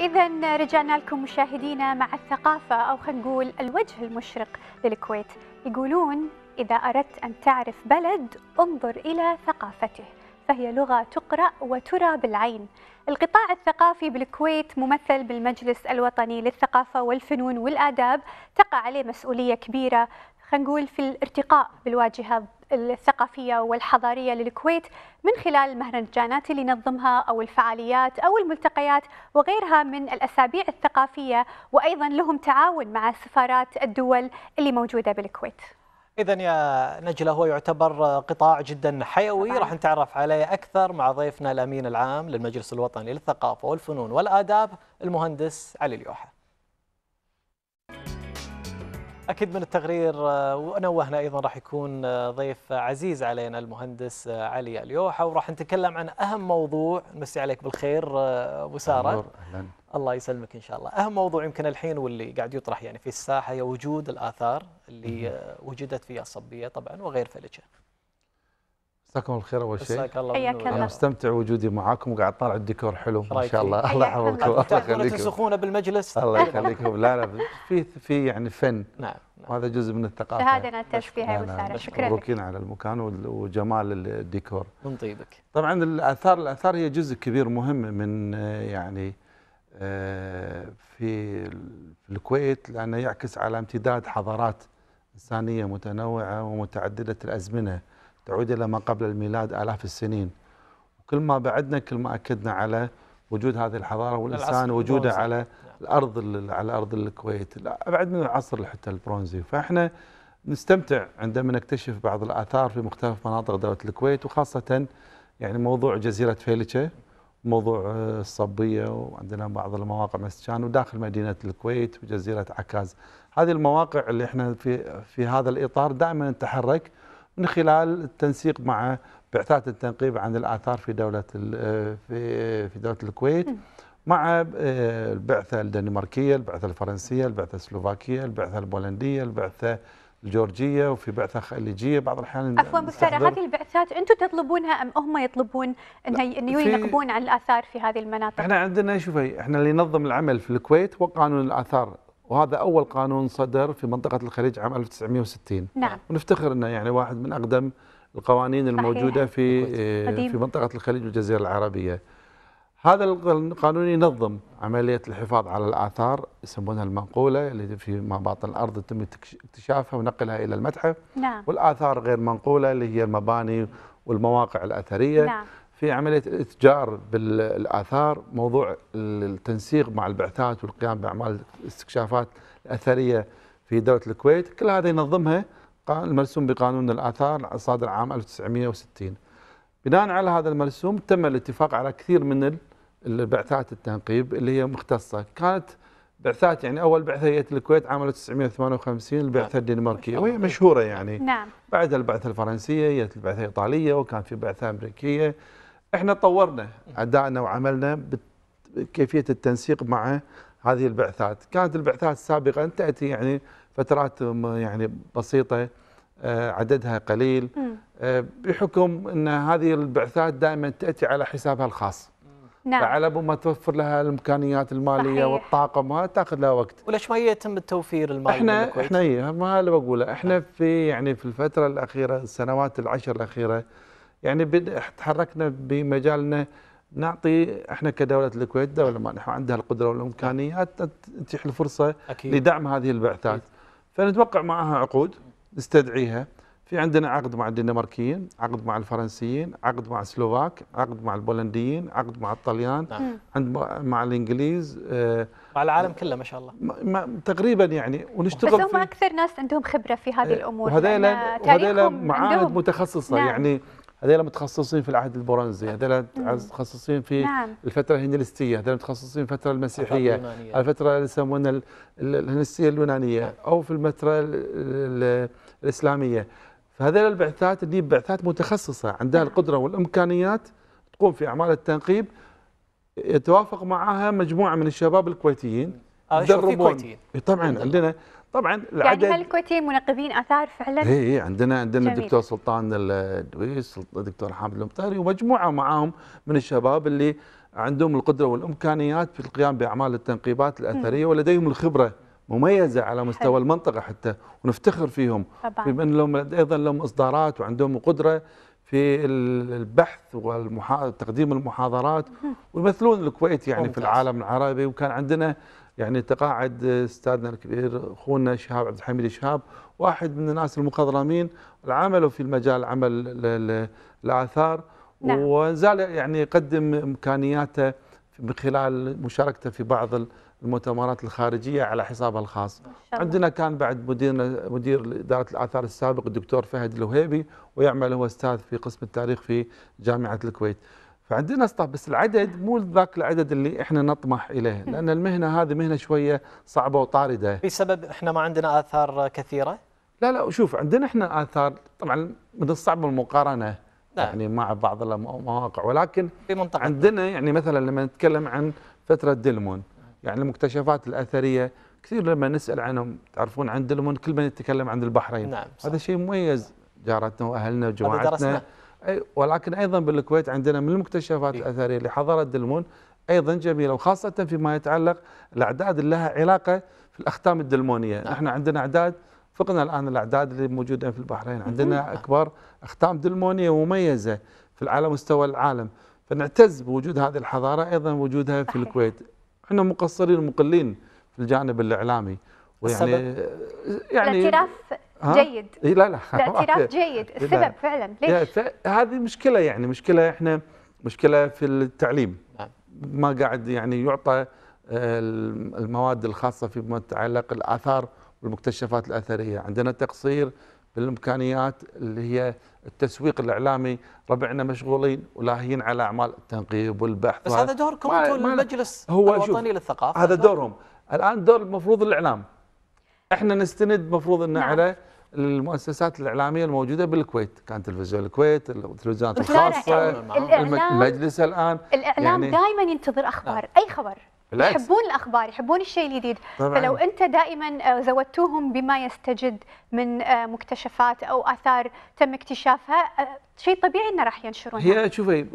إذا رجعنا لكم مشاهدينا مع الثقافة أو خلينا نقول الوجه المشرق للكويت، يقولون إذا أردت أن تعرف بلد انظر إلى ثقافته، فهي لغة تقرأ وترى بالعين. القطاع الثقافي بالكويت ممثل بالمجلس الوطني للثقافة والفنون والآداب، تقع عليه مسؤولية كبيرة خلينا نقول في الارتقاء بالواجهه الثقافيه والحضاريه للكويت من خلال المهرجانات اللي نظمها او الفعاليات او الملتقيات وغيرها من الاسابيع الثقافيه وايضا لهم تعاون مع سفارات الدول اللي موجوده بالكويت. إذا يا نجلة هو يعتبر قطاع جدا حيوي راح نتعرف عليه أكثر مع ضيفنا الأمين العام للمجلس الوطني للثقافة والفنون والآداب المهندس علي اليوحة أكيد من التقرير آه، ونوهنا أيضا راح يكون آه، ضيف عزيز علينا المهندس آه، علي اليوحة وراح نتكلم عن أهم موضوع نمسي عليك بالخير أبو سارة أهلا الله يسلمك إن شاء الله أهم موضوع يمكن الحين واللي قاعد يطرح يعني في الساحة هي وجود الآثار اللي وجدت في الصبية طبعا وغير فلجة مساكم الخير اول شيء الله حياك الله انا مستمتع وجودي معاكم وقاعد طالع الديكور حلو ما شاء الله الله يحفظكم الله يخليكم تسخونه بالمجلس الله يخليكم لا لا في في يعني فن نعم, نعم. وهذا جزء من الثقافه شهادنا التشفيه ابو ساره شكرا مبروكين على المكان وجمال الديكور من طيبك طبعا الاثار الاثار هي جزء كبير مهم من يعني آه، في الكويت لانه يعكس على امتداد حضارات انسانيه متنوعه ومتعدده الازمنه يعود إلى ما قبل الميلاد آلاف السنين وكل ما بعدنا كل ما أكدنا على وجود هذه الحضارة والإنسان وجوده على الأرض على أرض الكويت أبعد من العصر حتى البرونزي فإحنا نستمتع عندما نكتشف بعض الآثار في مختلف مناطق دولة الكويت وخاصة يعني موضوع جزيرة فيلتشة موضوع آه، الصبية وعندنا بعض المواقع مسجان وداخل مدينة الكويت وجزيرة عكاز هذه المواقع اللي احنا في في هذا الإطار دائما نتحرك من خلال التنسيق مع بعثات التنقيب عن الآثار في دولة في في دولة الكويت مع آه، البعثة الدنماركية البعثة الفرنسية البعثة السلوفاكية البعثة البولندية البعثة الجورجية وفي بعثة خليجية بعض الأحيان عفوا مستر هذه البعثات أنتم تطلبونها أم هم يطلبون أن ينقبون عن الآثار في هذه المناطق؟ احنا عندنا شوفي احنا اللي ننظم العمل في الكويت هو قانون الآثار وهذا أول قانون صدر في منطقة الخليج عام 1960 نعم ونفتخر أنه يعني واحد من أقدم القوانين صحيح. الموجودة في آه، قديم. في منطقة الخليج والجزيرة العربية هذا القانون ينظم عملية الحفاظ على الآثار يسمونها المنقولة اللي في مباطن الأرض يتم اكتشافها ونقلها إلى المتحف نعم. والآثار غير منقولة اللي هي المباني والمواقع الأثرية نعم. في عمليه الاتجار بالاثار موضوع التنسيق مع البعثات والقيام باعمال الاستكشافات الاثريه في دوله الكويت كل هذا ينظمها المرسوم بقانون الاثار الصادر عام 1960 بناء على هذا المرسوم تم الاتفاق على كثير من البعثات التنقيب اللي هي مختصه كانت بعثات يعني اول بعثه جت الكويت عام 1958 البعثه الدنماركيه وهي مشهوره يعني نعم بعدها البعثه الفرنسيه جت البعثه الايطاليه وكان في بعثه امريكيه احنا طورنا ادائنا وعملنا بكيفيه التنسيق مع هذه البعثات كانت البعثات سابقا تاتي يعني فترات يعني بسيطه آه، عددها قليل آه، بحكم ان هذه البعثات دائما تاتي على حسابها الخاص نعم فعلى ما توفر لها الامكانيات الماليه صحيح. والطاقم تاخذ لها وقت وليش ما يتم التوفير المالي احنا احنا إيه، ما اللي بقوله احنا في يعني في الفتره الاخيره السنوات العشر الاخيره يعني تحركنا بمجالنا نعطي احنا كدوله الكويت دوله ما نحن عندها القدره والامكانيات تتيح الفرصه أكيد. لدعم هذه البعثات أكيد. فنتوقع معها عقود نستدعيها في عندنا عقد مع الدنماركيين عقد مع الفرنسيين عقد مع السلوفاك عقد مع البولنديين عقد مع الطليان نعم. عند مع الانجليز آه، مع العالم كله ما شاء الله ما تقريبا يعني ونشتغل بس هم اكثر ناس عندهم خبره في هذه آه، الامور وهذيلا وهذيلا معاهد متخصصه نعم. يعني هذول متخصصين في العهد البرونزي هذول متخصصين في نعم. الفتره الهندستيه هذول متخصصين في الفتره المسيحيه الفتره اللي يسمونها الهندستيه اليونانيه نعم. او في الفتره الاسلاميه فهذول البعثات اللي بعثات متخصصه عندها نعم. القدره والامكانيات تقوم في اعمال التنقيب يتوافق معها مجموعه من الشباب الكويتيين آه، يدربون إيه، طبعا عندنا طبعا يعني العدد يعني الكويتيين منقبين اثار فعلا اي إيه، عندنا عندنا جميل. الدكتور سلطان الدويس الدكتور حامد المطيري ومجموعه معاهم من الشباب اللي عندهم القدره والامكانيات في القيام باعمال التنقيبات الاثريه ولديهم الخبره مميزه على مستوى حل. المنطقه حتى ونفتخر فيهم طبعا بما انهم ايضا لهم اصدارات وعندهم قدره في البحث وتقديم المحاضرات ويمثلون الكويت يعني ممتاز. في العالم العربي وكان عندنا يعني تقاعد استاذنا الكبير اخونا شهاب عبد الحميد شهاب واحد من الناس المخضرمين عملوا في المجال عمل الاثار نعم. وزال يعني يقدم امكانياته من خلال مشاركته في بعض المؤتمرات الخارجيه على حسابه الخاص. عندنا كان بعد مديرنا مدير اداره الاثار السابق الدكتور فهد الوهيبي ويعمل هو استاذ في قسم التاريخ في جامعه الكويت. فعندنا ستاف بس العدد مو ذاك العدد اللي احنا نطمح اليه لان المهنه هذه مهنه شويه صعبه وطارده بسبب احنا ما عندنا اثار كثيره لا لا شوف عندنا احنا اثار طبعا من الصعب المقارنه نعم. يعني مع بعض المواقع ولكن في منطقة عندنا يعني مثلا لما نتكلم عن فتره دلمون يعني المكتشفات الاثريه كثير لما نسال عنهم تعرفون عن دلمون كل من يتكلم عن البحرين نعم هذا شيء مميز جارتنا واهلنا وجماعتنا ولكن ايضا بالكويت عندنا من المكتشفات إيه. الاثريه اللي حضرت دلمون ايضا جميله وخاصه فيما يتعلق الاعداد اللي لها علاقه في الاختام الدلمونيه، نعم. نحن عندنا اعداد فقنا الان الاعداد اللي موجوده في البحرين، عندنا اكبر اختام دلمونيه مميزه في على مستوى العالم، فنعتز بوجود هذه الحضاره ايضا وجودها في الكويت. احنا مقصرين ومقلين في الجانب الاعلامي ويعني يعني الاعتراف آه؟ جيد إيه، لا لا الاعتراف جيد السبب إيه، فعلا ليش هذه مشكله يعني مشكله احنا مشكله في التعليم نعم. ما قاعد يعني يعطى آه، المواد الخاصه فيما يتعلق الاثار والمكتشفات الاثريه عندنا تقصير بالامكانيات اللي هي التسويق الاعلامي ربعنا مشغولين ولاهين على اعمال التنقيب والبحث بس هذا دوركم انتم المجلس الوطني للثقافه هذا دورهم الان دور المفروض الاعلام احنا نستند مفروض ان نعم. على المؤسسات الاعلاميه الموجوده بالكويت كان تلفزيون الكويت التلفزيونات الخاصه المجلس الان الاعلام يعني دائما ينتظر اخبار نعم. اي خبر بالعكس. يحبون الاخبار يحبون الشيء الجديد فلو انت دائما آه، زودتوهم بما يستجد من آه، مكتشفات او اثار تم اكتشافها آه، شيء طبيعي انه راح ينشرونها هي شوفي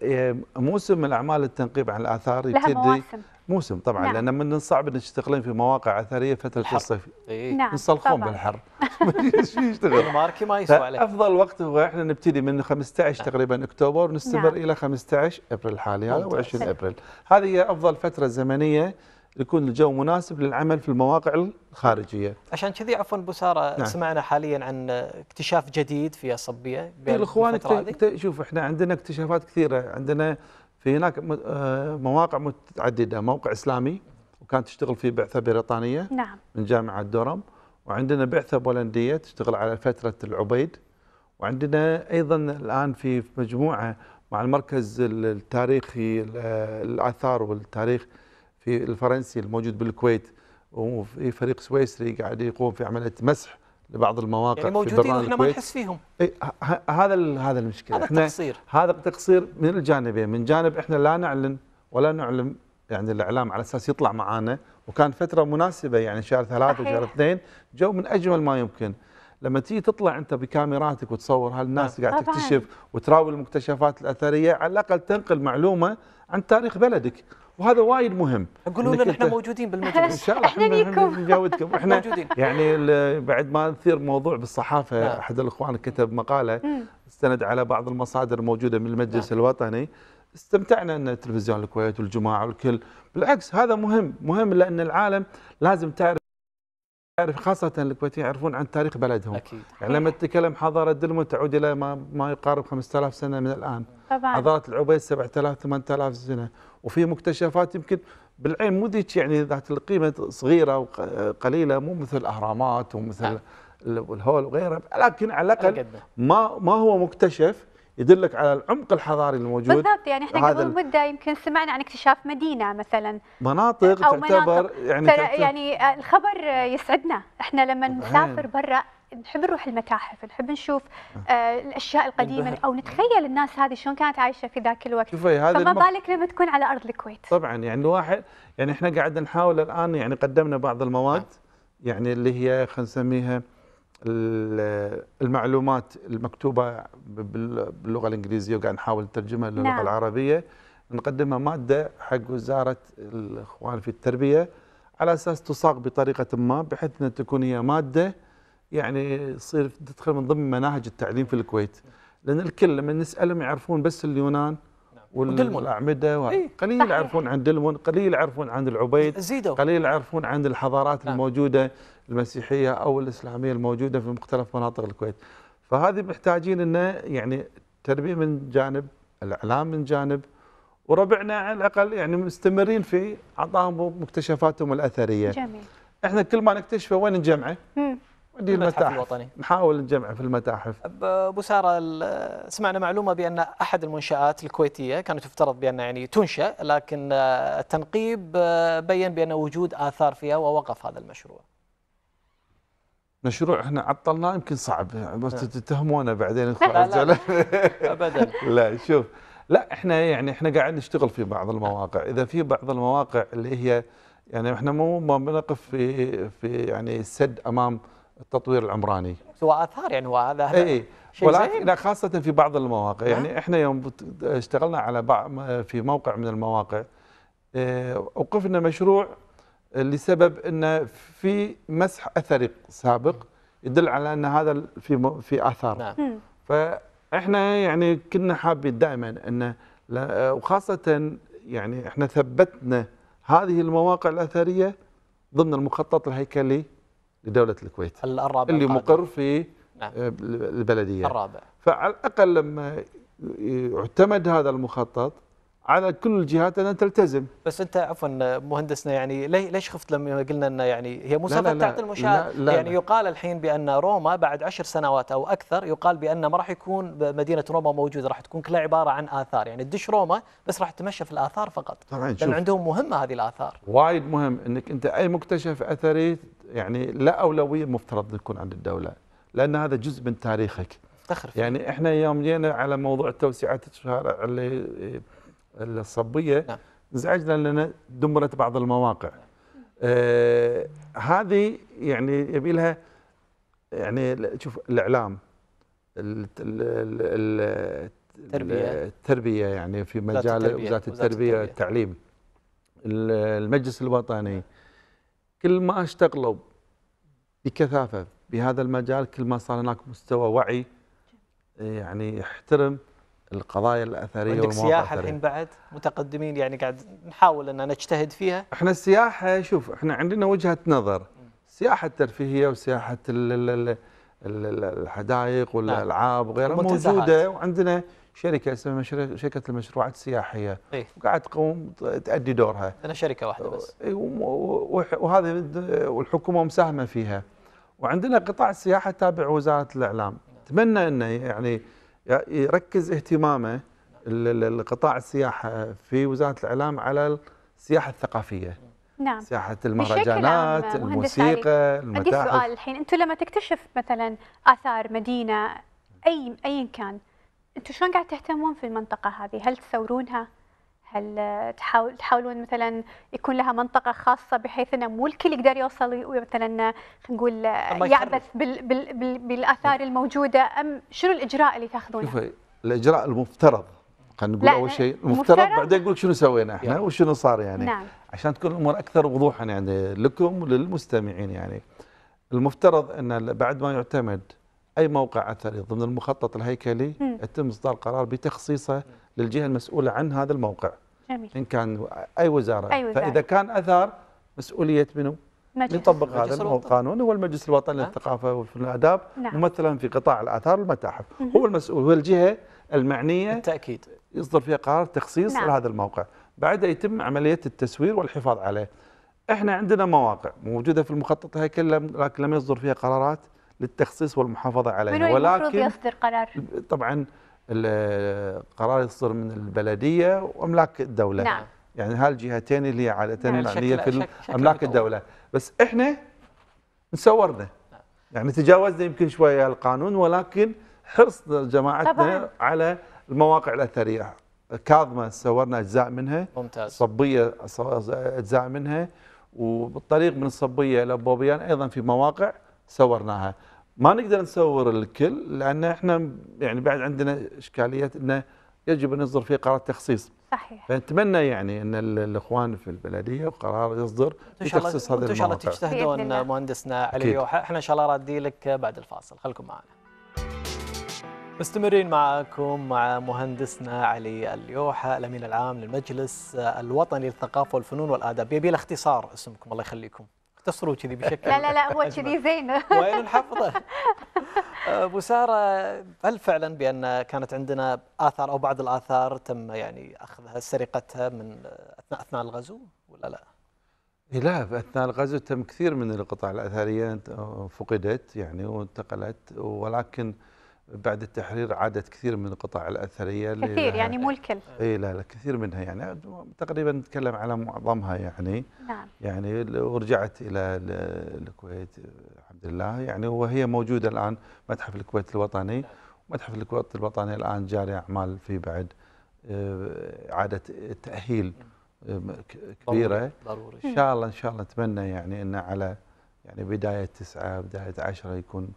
هي موسم الاعمال التنقيب عن الاثار لها يبتدي مواسم. موسم طبعا نعم. لان من الصعب انك تشتغلين في مواقع اثريه فتره الحر. الصيف إيه؟ نعم نصلخون بالحر شو يشتغل ماركي ما يسوى عليه افضل وقت هو احنا نبتدي من 15 نعم. تقريبا اكتوبر ونستمر نعم. الى 15 ابريل الحالي هذا و20 ابريل هذه هي افضل فتره زمنيه يكون الجو مناسب للعمل في المواقع الخارجيه. عشان كذي عفوا ابو ساره نعم. سمعنا حاليا عن اكتشاف جديد في الصبيه الاخوان شوف احنا عندنا اكتشافات كثيره، عندنا في هناك آه، مواقع متعدده موقع اسلامي وكانت تشتغل في بعثه بريطانيه نعم. من جامعه دورم وعندنا بعثه بولنديه تشتغل على فتره العبيد وعندنا ايضا الان في مجموعه مع المركز التاريخي الاثار والتاريخ في الفرنسي الموجود بالكويت وفي فريق سويسري قاعد يقوم في عمليه مسح لبعض المواقع يعني موجودين في واحنا ما نحس فيهم إيه، هذا هذا المشكله هذا احنا تقصير هذا تقصير من الجانبين من جانب احنا لا نعلن ولا نعلم يعني الاعلام على اساس يطلع معانا وكان فتره مناسبه يعني شهر ثلاثة وشهر اثنين جو من اجمل ما يمكن لما تيجي تطلع انت بكاميراتك وتصور هالناس نعم. قاعد تكتشف وتراوي المكتشفات الاثريه على الاقل تنقل معلومه عن تاريخ بلدك وهذا وايد مهم قولوا لنا احنا موجودين بالمجلس ان شاء الله احنا نجاوبكم نجاودكم احنا موجودين يعني بعد ما نثير موضوع بالصحافه لا. نعم. احد الاخوان كتب مقاله استند على بعض المصادر الموجوده من المجلس لا. نعم. الوطني استمتعنا ان تلفزيون الكويت والجماعه والكل بالعكس هذا مهم مهم لان العالم لازم تعرف يعرف خاصة الكويتيين يعرفون عن تاريخ بلدهم أكيد. يعني لما تتكلم حضارة دلمون تعود إلى ما, ما يقارب 5000 سنة من الآن طبعا. حضارة العبيد 7000 8000 سنة وفي مكتشفات يمكن بالعين مو ذيك يعني ذات القيمة صغيرة وقليلة مو مثل الأهرامات ومثل نعم. أه. الهول وغيره لكن على الأقل ما ما هو مكتشف يدلك على العمق الحضاري الموجود بالضبط يعني احنا قبل مده يمكن سمعنا عن اكتشاف مدينه مثلا مناطق أو تعتبر مناطق يعني تعتبر يعني, يعني، آه، الخبر يسعدنا احنا لما نسافر برا نحب نروح المتاحف نحب نشوف آه، الاشياء القديمه او نتخيل الناس هذه شلون كانت عايشه في ذاك الوقت فما بالك لما تكون على ارض الكويت طبعا يعني الواحد يعني احنا قاعد نحاول الان يعني قدمنا بعض المواد نعم. يعني اللي هي خلينا نسميها المعلومات المكتوبه باللغه الانجليزيه وقاعد نحاول نترجمها للغه نعم. العربيه نقدمها ماده حق وزاره الاخوان في التربيه على اساس تصاغ بطريقه ما بحيث انها تكون هي ماده يعني تصير تدخل من ضمن مناهج التعليم في الكويت لان الكل لما نسالهم يعرفون بس اليونان والاعمده و... إيه؟ قليل صحيح. يعرفون عن دلمون قليل يعرفون عن العبيد زيدو. قليل يعرفون عن الحضارات نعم. الموجوده المسيحيه او الاسلاميه الموجوده في مختلف مناطق الكويت فهذه محتاجين انه يعني تربيه من جانب الاعلام من جانب وربعنا على الاقل يعني مستمرين في اعطائهم مكتشفاتهم الاثريه جميل احنا كل ما نكتشفه وين نجمعه؟ دي المتاحف الوطني نحاول الجمع في المتاحف ابو ساره سمعنا معلومه بان احد المنشات الكويتيه كانت تفترض بان يعني تنشا لكن آه، التنقيب آه، بين بان وجود اثار فيها ووقف هذا المشروع مشروع احنا عطلناه يمكن صعب بس نعم. تتهمونا بعدين لا لا ابدا لا شوف لا احنا يعني احنا قاعد نشتغل في بعض المواقع اذا في بعض المواقع اللي هي يعني احنا مو ما بنقف في في يعني سد امام التطوير العمراني سواء اثار يعني وهذا اي إيه. ولكن خاصه في بعض المواقع نعم. يعني احنا يوم اشتغلنا على في موقع من المواقع اوقفنا إيه، مشروع لسبب انه في مسح اثري سابق يدل على ان هذا في في اثار نعم. فاحنا يعني كنا حابين دائما ان وخاصه يعني احنا ثبتنا هذه المواقع الاثريه ضمن المخطط الهيكلي لدولة الكويت الرابع اللي مقر في نعم. آه، البلدية الرابع فعلى الأقل لما يعتمد هذا المخطط على كل الجهات أن تلتزم بس انت عفوا مهندسنا يعني ليش خفت لما قلنا انه يعني هي مسافه تعطي المشاهد لا لا يعني لا يقال الحين بان روما بعد عشر سنوات او اكثر يقال بان ما راح يكون مدينه روما موجوده راح تكون كلها عباره عن اثار يعني تدش روما بس راح تتمشى في الاثار فقط طبعا لان عندهم مهمه هذه الاثار وايد مهم انك انت اي مكتشف اثري يعني لا أولوية مفترض تكون عند الدولة لأن هذا جزء من تاريخك تخرف. يعني احنا يوم جينا على موضوع التوسيعات الشارع اللي الصبية نعم. زعجنا لأن دمرت بعض المواقع آه هذه يعني يبي لها يعني شوف الإعلام التربية التربية يعني في مجال وزارة التربية والتعليم المجلس الوطني كل ما اشتغلوا بكثافه بهذا المجال كل ما صار هناك مستوى وعي يعني يحترم القضايا الاثريه عندك سياحه الحين بعد متقدمين يعني قاعد نحاول ان نجتهد فيها احنا السياحه شوف احنا عندنا وجهه نظر السياحه الترفيهيه وسياحه الحدائق نعم. والالعاب وغيرها موجوده وعندنا شركه اسمها شركه المشروعات السياحيه إيه؟ وقاعد تقوم تأدي دورها انا شركه واحده بس إيه، وهذه والحكومه مساهمه فيها وعندنا قطاع السياحه تابع وزاره الاعلام اتمنى انه يعني يركز اهتمامه القطاع السياحه في وزاره الاعلام على السياحه الثقافيه نعم سياحه المهرجانات الموسيقى المتاحف عندي سؤال الحين انتم لما تكتشف مثلا اثار مدينه اي ايا كان انتم شلون قاعد تهتمون في المنطقه هذه؟ هل تثورونها؟ هل تحاول تحاولون مثلا يكون لها منطقه خاصه بحيث انه مو الكل يقدر يوصل مثلا خلينا نقول يعبث بال بال بال بالاثار الموجوده ام شنو الاجراء اللي تاخذونه؟ شوفي الاجراء المفترض خلينا نقول اول شيء المفترض, بعدين نقول شنو سوينا احنا وشنو صار يعني نعم. عشان تكون الامور اكثر وضوحا يعني لكم وللمستمعين يعني المفترض ان بعد ما يعتمد أي موقع أثري ضمن المخطط الهيكلي يتم إصدار قرار بتخصيصه للجهة المسؤولة عن هذا الموقع جميل. إن كان أي وزارة, أي وزارة. فإذا كان اثار مسؤولية منه يطبق هذا القانون هو المجلس الوطني نعم. للثقافة والفنون والآداب نعم. ممثلا في قطاع الآثار والمتاحف هو المسؤول هو الجهة المعنية بالتأكيد يصدر فيها قرار تخصيص نعم. لهذا الموقع بعدها يتم عملية التسوير والحفاظ عليه احنا عندنا مواقع موجودة في المخطط هيكل لكن لم يصدر فيها قرارات للتخصيص والمحافظة عليها من ولكن يصدر قرار؟ طبعا القرار يصدر من البلدية وأملاك الدولة نعم. يعني هالجهتين اللي نعم. يعني هي عادتين نعم معنية في أملاك الدولة بس إحنا نسورنا نعم. يعني تجاوزنا يمكن شوية القانون ولكن حرصنا جماعتنا طبعاً. على المواقع الأثرية كاظمة صورنا أجزاء منها ممتاز صبية أجزاء منها وبالطريق من الصبية إلى بوبيان أيضا في مواقع صورناها ما نقدر نصور الكل لان احنا يعني بعد عندنا اشكاليات انه يجب ان يصدر فيه قرار تخصيص صحيح فنتمنى يعني ان الاخوان في البلديه وقرار يصدر في تخصيص هذه المواقع ان شاء الله تجتهدون مهندسنا علي يوحى احنا ان شاء الله رادين لك بعد الفاصل خليكم معنا مستمرين معكم مع مهندسنا علي اليوحى الامين العام للمجلس الوطني للثقافه والفنون والاداب يبي اختصار اسمكم الله يخليكم اختصروا كذي بشكل لا لا لا هو كذي زين وين نحفظه ابو ساره هل فعلا بان كانت عندنا اثار او بعض الاثار تم يعني اخذها سرقتها من اثناء اثناء الغزو ولا لا؟ لا اثناء الغزو تم كثير من القطع الاثريه فقدت يعني وانتقلت ولكن بعد التحرير عادت كثير من القطع الاثريه كثير يعني مو الكل اي لا لا كثير منها يعني تقريبا نتكلم على معظمها يعني نعم يعني ورجعت الى الكويت الحمد لله يعني وهي موجوده الان متحف الكويت الوطني ومتحف الكويت الوطني الان جاري اعمال في بعد آه، اعاده تاهيل آه، كبيره ضروري ان شاء الله ان شاء الله نتمنى يعني انه على يعني بدايه تسعه بدايه عشره يكون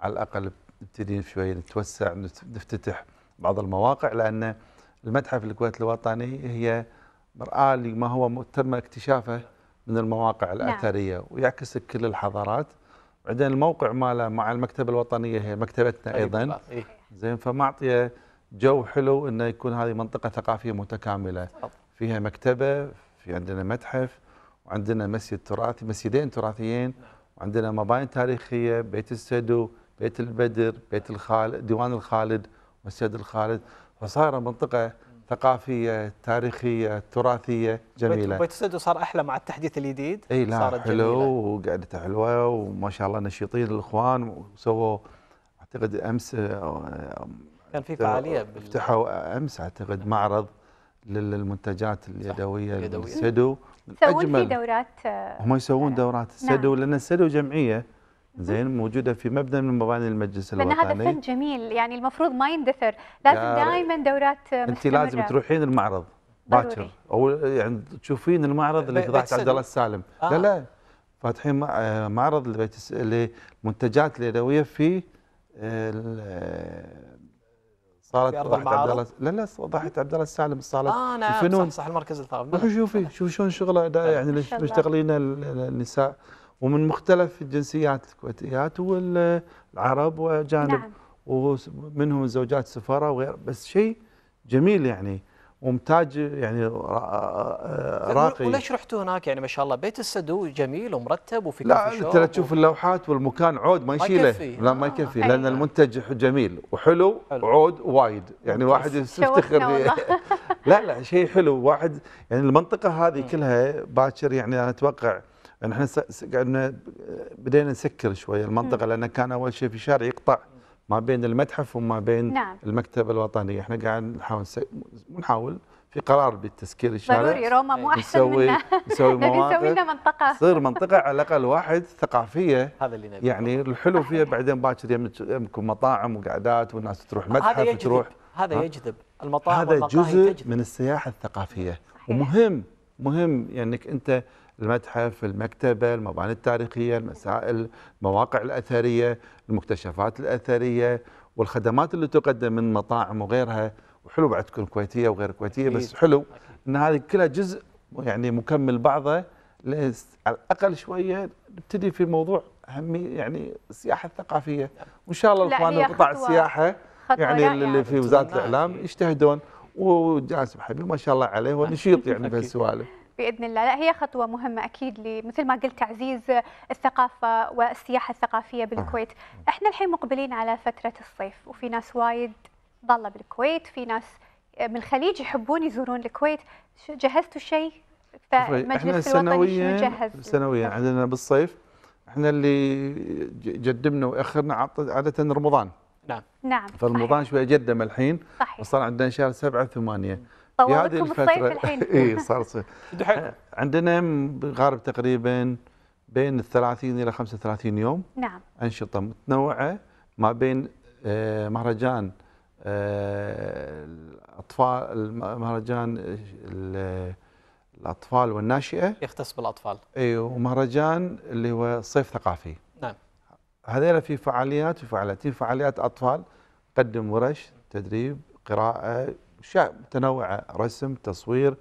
على الاقل نبتدي شوي نتوسع نفتتح بعض المواقع لان المتحف الكويت الوطني هي مرآة لما هو تم اكتشافه من المواقع نعم. الأثرية نعم. ويعكس كل الحضارات بعدين الموقع ماله مع المكتبة الوطنية هي مكتبتنا أيضا زين فمعطيه جو حلو أنه يكون هذه منطقة ثقافية متكاملة فيها مكتبة في عندنا متحف وعندنا مسجد تراثي مسجدين تراثيين نعم. وعندنا مباني تاريخية بيت السدو بيت البدر بيت الخالد ديوان الخالد مسجد الخالد فصار منطقة ثقافية تاريخية تراثية جميلة بيت السد صار أحلى مع التحديث الجديد اي لا صارت حلو وقعدته حلوة وما شاء الله نشيطين الإخوان وسووا أعتقد أمس آه، آه، كان في فعالية افتحوا أمس أعتقد معرض للمنتجات اليدوية السدو سوون في دورات هم يسوون آه، دورات السدو نعم. لأن السدو جمعية زين موجوده في مبنى من مباني المجلس الوطني لان هذا فن جميل يعني المفروض ما يندثر لازم دائما دورات مستمره انت لازم تروحين المعرض باكر او يعني تشوفين المعرض اللي في ضاحيه عبد الله السالم آه. لا لا فاتحين آه، معرض للمنتجات اليدويه في آه، آه، صالة ضاحية عبد الله لا لا ضاحية عبد الله السالم صالة آه نعم الفنون صح, صح المركز الثقافي شوفي شوفي شلون شغله طيب، يعني مشتغلين النساء ومن مختلف الجنسيات الكويتيات والعرب واجانب نعم. ومنهم زوجات سفاره وغير بس شيء جميل يعني ومتاج يعني آه، آه، راقي وليش رحتوا هناك يعني ما شاء الله بيت السدو جميل ومرتب وفي لا انت لا تشوف اللوحات والمكان عود ما يشيله لا ما يكفي آه. لان أيوة. المنتج جميل وحلو حلو. وعود وايد يعني واحد يفتخر لا لا شيء حلو واحد يعني المنطقه هذه كلها باكر يعني انا اتوقع لان يعني احنا قعدنا بدينا نسكر شويه المنطقه لان كان اول شيء في شارع يقطع ما بين المتحف وما بين نعم. المكتبه الوطنيه احنا قاعد نحاول نحاول في قرار بالتسكير الشارع ضروري روما مو احسن نسوي منا نسوي نسوي لنا منطقه تصير منطقه على الاقل واحد ثقافيه هذا اللي نبي يعني الحلو فيها بعدين باكر يمكم مطاعم وقعدات والناس تروح متحف تروح هذا يجذب المطاعم هذا جزء تجذب. من السياحه الثقافيه ومهم مهم يعني انك انت المتحف المكتبة المباني التاريخية المسائل، المواقع الأثرية المكتشفات الأثرية والخدمات اللي تقدم من مطاعم وغيرها وحلو بعد تكون كويتية وغير كويتية بس حلو أن هذه كلها جزء يعني مكمل بعضه على الأقل شوية نبتدي في موضوع أهمية يعني السياحة الثقافية وإن شاء الله الإخوان قطاع السياحة يعني اللي يعني في وزارة الإعلام يجتهدون وجاسم حبيب ما شاء الله عليه ونشيط يعني بهالسوالف باذن الله لا هي خطوه مهمه اكيد مثل ما قلت تعزيز الثقافه والسياحه الثقافيه بالكويت احنا الحين مقبلين على فتره الصيف وفي ناس وايد ضاله بالكويت في ناس من الخليج يحبون يزورون الكويت جهزتوا شيء فمجلس الوطني جهز سنويا نعم. عندنا بالصيف احنا اللي جدمنا واخرنا عاده رمضان نعم نعم فرمضان شويه جدم الحين صحيح وصار عندنا شهر سبعة ثمانية طورتكم الصيف الحين اي صار صيف آه، عندنا غارب تقريبا بين ال 30 الى 35 يوم نعم انشطه متنوعه ما بين آه، مهرجان آه، الاطفال مهرجان الاطفال والناشئه يختص بالاطفال اي ومهرجان اللي هو صيف ثقافي نعم هذيلا في فعاليات وفعاليات في فعاليات اطفال تقدم ورش تدريب قراءه اشياء متنوعه رسم تصوير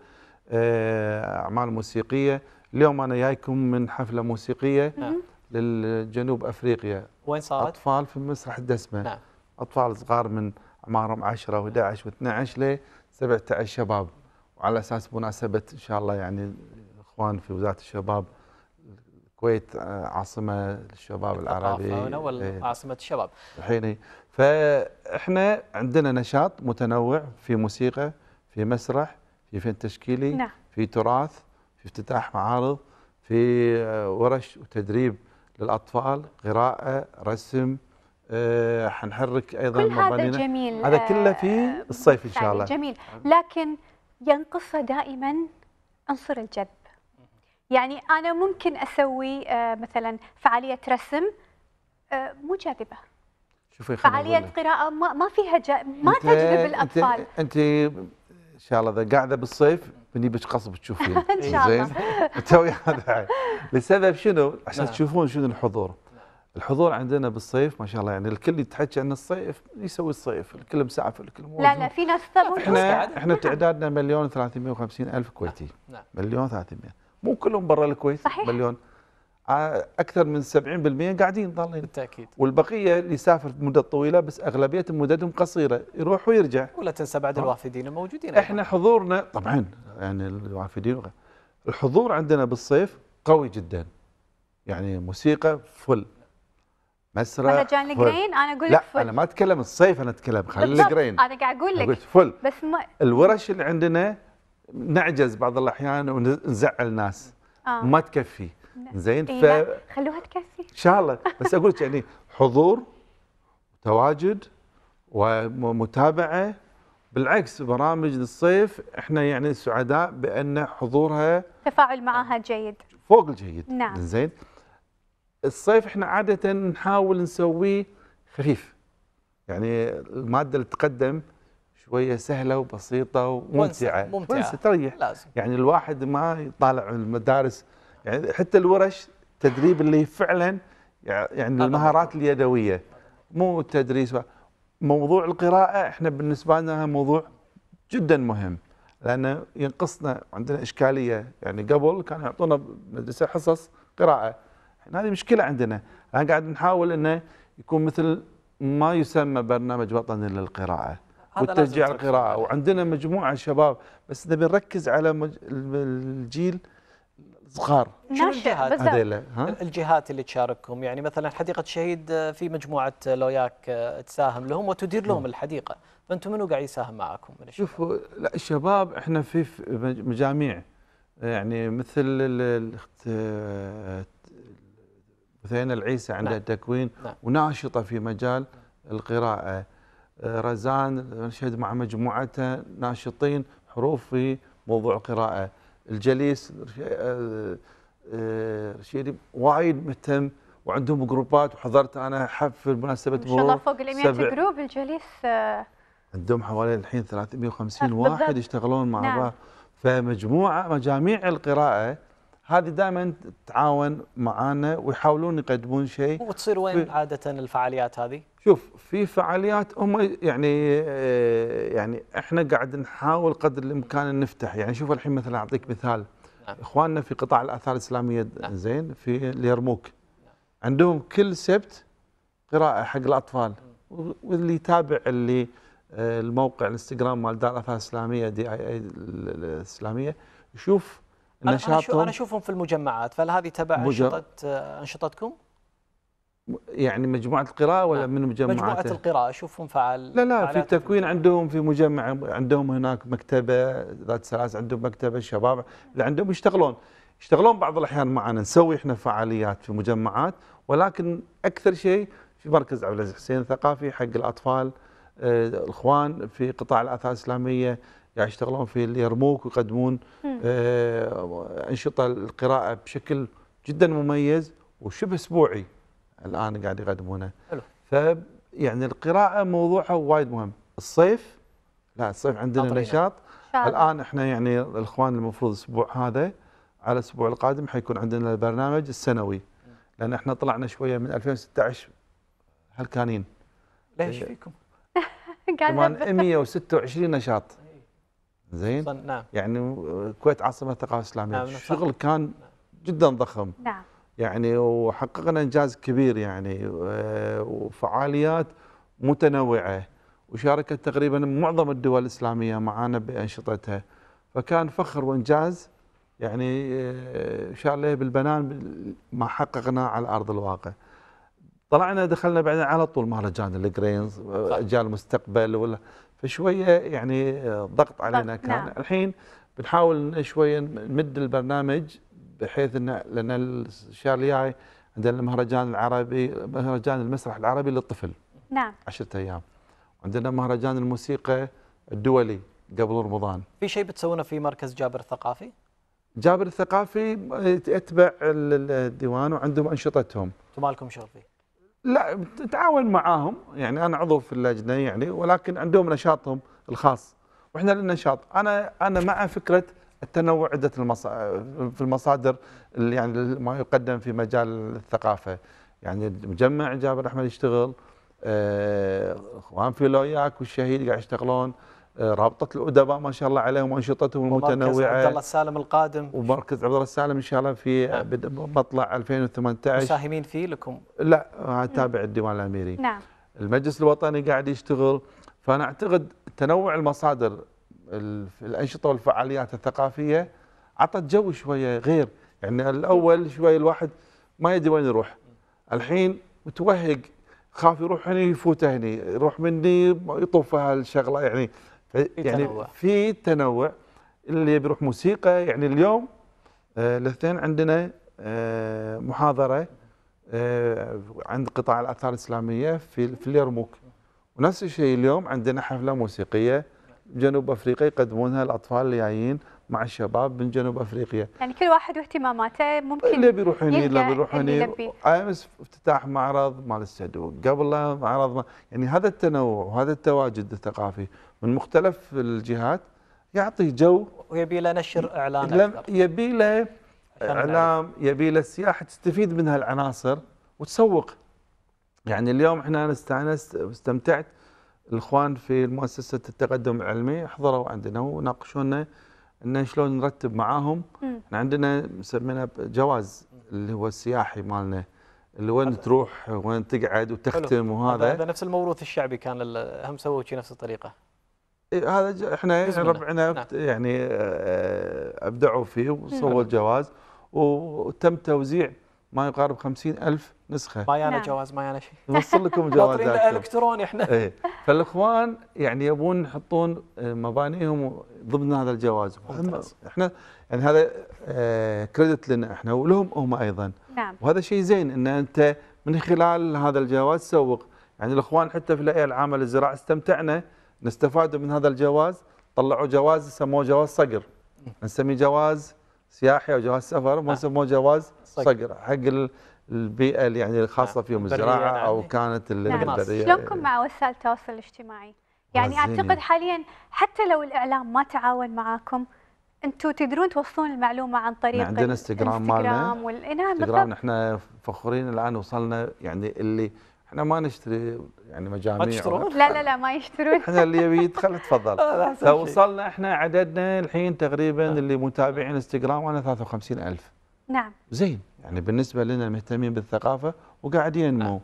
آه، اعمال موسيقيه اليوم انا جايكم من حفله موسيقيه نعم. للجنوب افريقيا وين صارت؟ اطفال في مسرح الدسمه نعم. اطفال صغار من اعمارهم 10 و11 و12 ل 17 شباب وعلى اساس مناسبه ان شاء الله يعني اخوان في وزاره الشباب الكويت آه، عاصمه للشباب العربي إيه. عاصمه الشباب الحين فاحنا عندنا نشاط متنوع في موسيقى في مسرح في فن تشكيلي نعم. في تراث في افتتاح معارض في آه، ورش وتدريب للاطفال قراءه رسم آه، حنحرك ايضا كل هذا جميل هذا كله في آه، الصيف ان شاء الله جميل لكن ينقصه دائما عنصر الجذب يعني انا ممكن اسوي مثلا فعاليه رسم مو جاذبه شوفي فعالية قراءه ما, ما فيها جا... ما انت تجذب الاطفال انت, ان شاء الله اذا قاعده بالصيف بنجيبك قصب تشوفين ان شاء الله زين توي هذا لسبب شنو عشان نعم. تشوفون شنو الحضور الحضور عندنا بالصيف ما شاء الله يعني الكل يتحكي عن الصيف يسوي الصيف الكل مسافر الكل مو لا لا في ناس احنا احنا تعدادنا مليون و350 الف كويتي نعم. مليون 300 مو كلهم برا الكويت صحيح. مليون آه، اكثر من 70% قاعدين ضالين بالتاكيد والبقيه اللي سافرت مده طويله بس اغلبيه مدتهم قصيره يروح ويرجع ولا تنسى بعد الوافدين الموجودين احنا حضورنا طبعا يعني الوافدين وغير. الحضور عندنا بالصيف قوي جدا يعني موسيقى فل مسرح مهرجان القرين انا اقول لك فل لا انا ما اتكلم الصيف انا اتكلم خلي القرين انا قاعد اقول لك فل بس ما الورش اللي عندنا نعجز بعض الاحيان ونزعل ناس آه. ما تكفي زين إيه، ف خلوها تكفي ان شاء الله بس اقول لك يعني حضور تواجد ومتابعه بالعكس برامج الصيف احنا يعني سعداء بان حضورها تفاعل معها جيد فوق الجيد نعم زين الصيف احنا عاده نحاول نسويه خفيف يعني الماده اللي تقدم شويه سهله وبسيطه وممتعه ممتعه تريح طيب، لازم. يعني الواحد ما يطالع المدارس يعني حتى الورش تدريب اللي فعلا يعني المهارات اليدويه مو التدريس موضوع القراءه احنا بالنسبه لنا موضوع جدا مهم لانه ينقصنا عندنا اشكاليه يعني قبل كانوا يعطونا بالمدرسه حصص قراءه احنا هذه مشكله عندنا الان قاعد نحاول انه يكون مثل ما يسمى برنامج وطني للقراءه وتشجيع القراءه وعندنا مجموعه شباب بس نبي نركز على الجيل صغار شنو الجهات الجهات اللي تشاركهم يعني مثلا حديقه الشهيد آه، في مجموعه لوياك آه، تساهم لهم وتدير لهم نعم. الحديقه فانتم منو قاعد يساهم معاكم من الشباب؟ شوفوا لا الشباب احنا في مجاميع يعني مثل الاخت بثينه آه، العيسى عندها نعم. تكوين نعم. وناشطه في مجال القراءه رزان نشهد مع مجموعتها ناشطين حروف في موضوع القراءه الجليس آه، آه، رشيدي وايد مهتم وعندهم جروبات وحضرت انا حفل بمناسبه مرور ما شاء الله فوق ال 100 جروب الجليس آه. عندهم حوالي الحين 350 واحد يشتغلون مع نعم. بعض فمجموعه مجاميع القراءه هذه دائما تتعاون معانا ويحاولون يقدمون شيء وتصير وين في... عاده الفعاليات هذه؟ شوف في فعاليات هم يعني آه، يعني احنا قاعد نحاول قدر الامكان ان نفتح يعني شوف الحين مثلا اعطيك مثال نعم. اخواننا في قطاع الاثار الاسلاميه نعم. زين في اليرموك نعم. عندهم كل سبت قراءه حق الاطفال واللي يتابع اللي آه، الموقع الانستغرام مال دار الاثار الاسلاميه دي اي اي الاسلاميه يشوف انا اشوفهم في المجمعات فهل هذه تبع انشطه انشطتكم؟ يعني مجموعة القراءة ولا نعم. من مجمعاته؟ مجموعة القراءة أشوفهم فعال لا لا في تكوين عندهم في مجمع عندهم هناك مكتبة ذات سلاسل عندهم مكتبة الشباب اللي عندهم يشتغلون يشتغلون بعض الأحيان معنا نسوي احنا فعاليات في مجمعات ولكن أكثر شيء في مركز عبد العزيز حسين الثقافي حق الأطفال آه، الإخوان في قطاع الآثار الإسلامية يعني يشتغلون في اليرموك ويقدمون آه انشطه القراءه بشكل جدا مميز وشبه اسبوعي الان قاعد يقدمونه حلو ف يعني القراءه موضوعها وايد مهم الصيف لا الصيف عندنا نشاط الان احنا يعني الاخوان المفروض الاسبوع هذا على الاسبوع القادم حيكون عندنا البرنامج السنوي لان احنا طلعنا شويه من 2016 هلكانين ليش فيكم؟ كمان 126 نشاط زين نعم يعني الكويت عاصمه الثقافه الاسلاميه نعم الشغل نعم. كان نعم. جدا ضخم نعم يعني وحققنا انجاز كبير يعني آه، وفعاليات متنوعه وشاركت تقريبا معظم الدول الاسلاميه معنا بانشطتها فكان فخر وانجاز يعني آه، شار بالبنان ما حققناه على ارض الواقع. طلعنا دخلنا بعدين على طول مهرجان الجرينز اجيال آه، المستقبل فشويه يعني آه، ضغط علينا كان نعم. الحين بنحاول شويه نمد البرنامج بحيث ان لان الشهر الجاي عندنا المهرجان العربي مهرجان المسرح العربي للطفل نعم 10 ايام عندنا مهرجان الموسيقى الدولي قبل رمضان في شيء بتسوونه في مركز جابر الثقافي جابر الثقافي يتبع الديوان وعندهم انشطتهم انتم مالكم شغل فيه لا تعاون معاهم يعني انا عضو في اللجنه يعني ولكن عندهم نشاطهم الخاص واحنا لنا نشاط انا انا مع فكره التنوع عده في المصادر اللي يعني ما يقدم في مجال الثقافه يعني مجمع جابر احمد يشتغل اخوان آه، في لوياك والشهيد قاعد يشتغلون آه، رابطه الادباء ما شاء الله عليهم وانشطتهم المتنوعه ومركز عبد الله السالم القادم ومركز عبد الله السالم ان شاء الله في نعم. مطلع 2018 مساهمين فيه لكم؟ لا اتابع آه، نعم. الديوان الاميري نعم المجلس الوطني قاعد يشتغل فانا اعتقد تنوع المصادر الانشطه والفعاليات الثقافيه عطت جو شويه غير يعني الاول شوي الواحد ما يدري وين يروح الحين متوهق خاف يروح هني يفوته هني يروح مني يطوف هالشغله يعني يعني تنوع. في تنوع اللي بيروح موسيقى يعني اليوم آه، الاثنين آه عندنا آه محاضره آه عند قطاع الاثار الاسلاميه في في اليرموك ونفس الشيء اليوم عندنا حفله موسيقيه جنوب افريقيا يقدمونها الاطفال اللي جايين مع الشباب من جنوب افريقيا يعني كل واحد واهتماماته ممكن اللي بيروح هني اللي بيروح هني امس افتتاح معرض مال السدوق قبله معرض ما يعني هذا التنوع وهذا التواجد الثقافي من مختلف الجهات يعطي جو ويبي له نشر اعلان يبي له اعلام يبي له السياحه تستفيد من هالعناصر وتسوق يعني اليوم احنا استانست واستمتعت الاخوان في مؤسسه التقدم العلمي حضروا عندنا وناقشونا ان شلون نرتب معاهم احنا عندنا سميناه جواز اللي هو السياحي مالنا اللي وين تروح وين تقعد وتختم وهذا هذا نفس الموروث الشعبي كان هم سووا شيء نفس الطريقه إيه، هذا احنا ربعنا نعم. يعني آه، آه، ابدعوا فيه وصوروا الجواز وتم توزيع ما يقارب خمسين ألف نسخه ما يانا نعم. جواز ما يانا شيء نوصل لكم جوازات الكتروني احنا ايه فالاخوان يعني يبون يحطون آه، مبانيهم ضمن هذا الجواز احنا يعني هذا كريدت آه، لنا احنا ولهم هم ايضا نعم وهذا شيء زين ان انت من خلال هذا الجواز تسوق يعني الاخوان حتى في الايه العامه للزراعه استمتعنا نستفادوا من هذا الجواز طلعوا جواز سموه جواز صقر نسميه جواز سياحي او جواز سفر ما نعم. سموه جواز صقر حق البيئه اللي يعني الخاصه فيهم آه، الزراعه او نعم. كانت نعم. البريه شلونكم مع وسائل التواصل الاجتماعي؟ يعني عزيني. اعتقد حاليا حتى لو الاعلام ما تعاون معاكم انتم تقدرون توصلون المعلومه عن طريق عندنا انستغرام مالنا إيه، نعم، انستغرام احنا فخورين الان وصلنا يعني اللي احنا ما نشتري يعني مجاميع ما تشترون؟ لا لا لا ما يشترون احنا اللي يبي يدخل تفضل وصلنا احنا عددنا الحين تقريبا اللي متابعين انستغرام انا 53000 نعم زين يعني بالنسبه لنا مهتمين بالثقافه وقاعدين ينمو آه.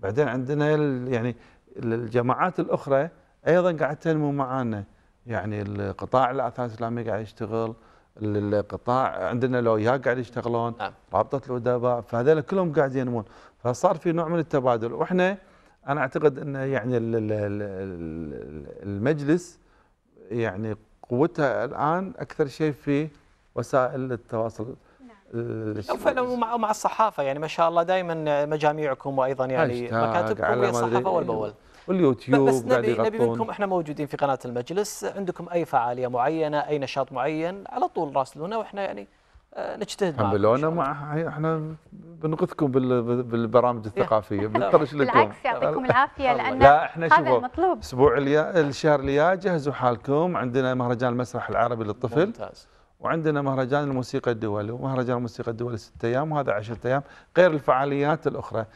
بعدين عندنا يعني الجماعات الاخرى ايضا قاعد تنمو معانا يعني القطاع الاثاث الاسلامي قاعد يشتغل القطاع عندنا لويا قاعد يشتغلون نعم. رابطه الادباء فهذول كلهم قاعد ينمون فصار في نوع من التبادل واحنا انا اعتقد ان يعني المجلس يعني قوتها الان اكثر شيء في وسائل التواصل آه، فعلا مع مع الصحافه يعني ما شاء الله دائما مجاميعكم وايضا يعني مكاتبكم هي الصحافه اول إيه، باول واليوتيوب بس نبي, نبي منكم احنا موجودين في قناه المجلس عندكم اي فعاليه معينه اي نشاط معين على طول راسلونا واحنا يعني آه، نجتهد معكم حملونا مع احنا بنغثكم بالبرامج الثقافيه بنطرش لكم بالعكس يعطيكم العافيه لان لا احنا هذا المطلوب الاسبوع الشهر اللي جاي جهزوا حالكم عندنا مهرجان المسرح العربي للطفل ممتاز وعندنا مهرجان الموسيقى الدولي ومهرجان الموسيقى الدولي ست أيام وهذا عشرة أيام غير الفعاليات الأخرى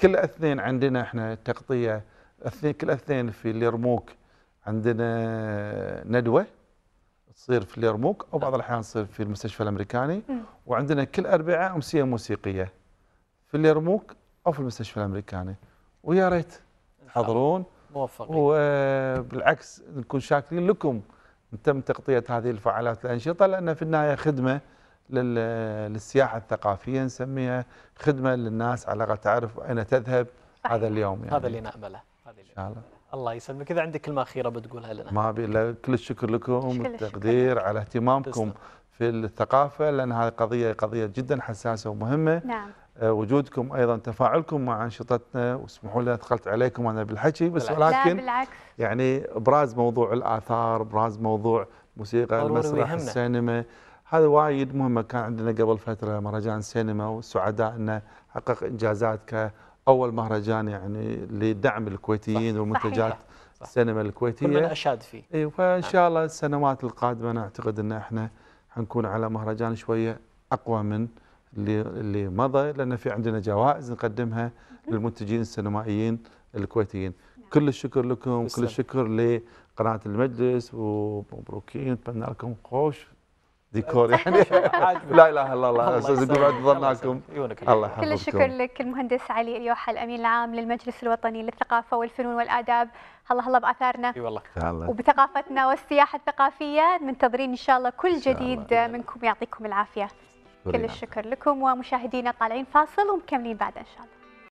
كل أثنين عندنا إحنا تغطية أثنين كل أثنين في اليرموك عندنا ندوة تصير في اليرموك أو بعض الأحيان تصير في المستشفى الأمريكاني وعندنا كل أربعاء أمسية موسيقية في اليرموك أو في المستشفى الأمريكاني ويا ريت تحضرون موفقين وبالعكس نكون شاكرين لكم تم تغطية هذه الفعاليات الأنشطة لأن في النهاية خدمة للسياحة الثقافية نسميها خدمة للناس على الأقل تعرف أين تذهب هذا اليوم يعني. هذا اللي نأمله هذا اللي نأمله. الله يسلمك إذا عندك كلمة أخيرة بتقولها لنا ما أبي إلا كل الشكر لكم والتقدير على اهتمامكم في الثقافة لأن هذه قضية قضية جدا حساسة ومهمة نعم. آه، وجودكم ايضا تفاعلكم مع انشطتنا واسمحوا لي ثقلت عليكم انا بالحكي بس ولكن بالعكس. يعني ابراز موضوع الاثار ابراز موضوع موسيقى المسرح السينما هذا وايد مهمه كان عندنا قبل فتره مهرجان سينما والسعداء انه حقق انجازات كاول مهرجان يعني لدعم الكويتيين صح. والمنتجات صح. السينما الكويتيه كل من اشاد فيه اي فان شاء الله السنوات القادمه انا اعتقد ان احنا حنكون على مهرجان شويه اقوى من اللي مضى لان في عندنا جوائز نقدمها للمنتجين السينمائيين الكويتيين نعم. كل الشكر لكم كل الشكر لقناه المجلس ومبروكين اتمنى لكم خوش ديكور يعني لا اله الا الله استاذ بعد ظناكم الله يحفظكم كل الشكر لك المهندس علي اليوحى الامين العام للمجلس الوطني للثقافه والفنون والاداب هلا هلا باثارنا اي أيوة والله وبثقافتنا والسياحه الثقافيه منتظرين ان شاء الله كل جديد منكم يعطيكم العافيه كل الشكر لكم ومشاهدينا طالعين فاصل ومكملين بعد إن شاء الله